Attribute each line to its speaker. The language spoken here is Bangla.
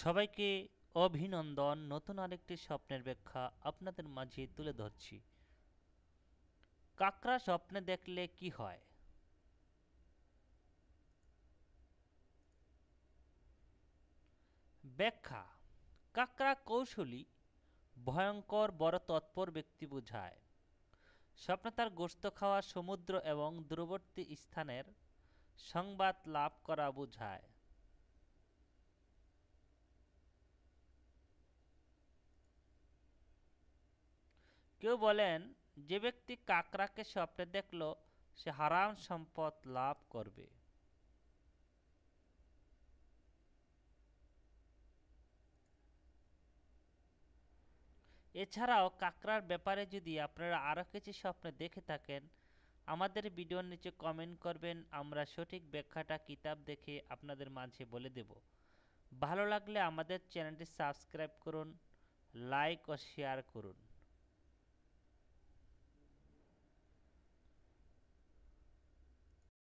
Speaker 1: সবাইকে অভিনন্দন নতুন আরেকটি স্বপ্নের ব্যাখ্যা আপনাদের মাঝে তুলে ধরছি কাকরা স্বপ্নে দেখলে কি হয় ব্যাখ্যা কাকরা কৌশলী ভয়ঙ্কর বড় তৎপর ব্যক্তি বোঝায় স্বপ্নে তার গোস্ত খাওয়া সমুদ্র এবং দূরবর্তী স্থানের সংবাদ লাভ করা বোঝায় কেউ বলেন যে ব্যক্তি কাকড়াকে স্বপ্নে দেখল সে হারাম সম্পদ লাভ করবে এছাড়াও কাকরার ব্যাপারে যদি আপনারা আরও কিছু স্বপ্নে দেখে থাকেন আমাদের ভিডিওর নিচে কমেন্ট করবেন আমরা সঠিক ব্যাখ্যাটা কিতাব দেখে আপনাদের মাঝে বলে দেব ভালো লাগলে আমাদের চ্যানেলটি সাবস্ক্রাইব করুন লাইক ও শেয়ার করুন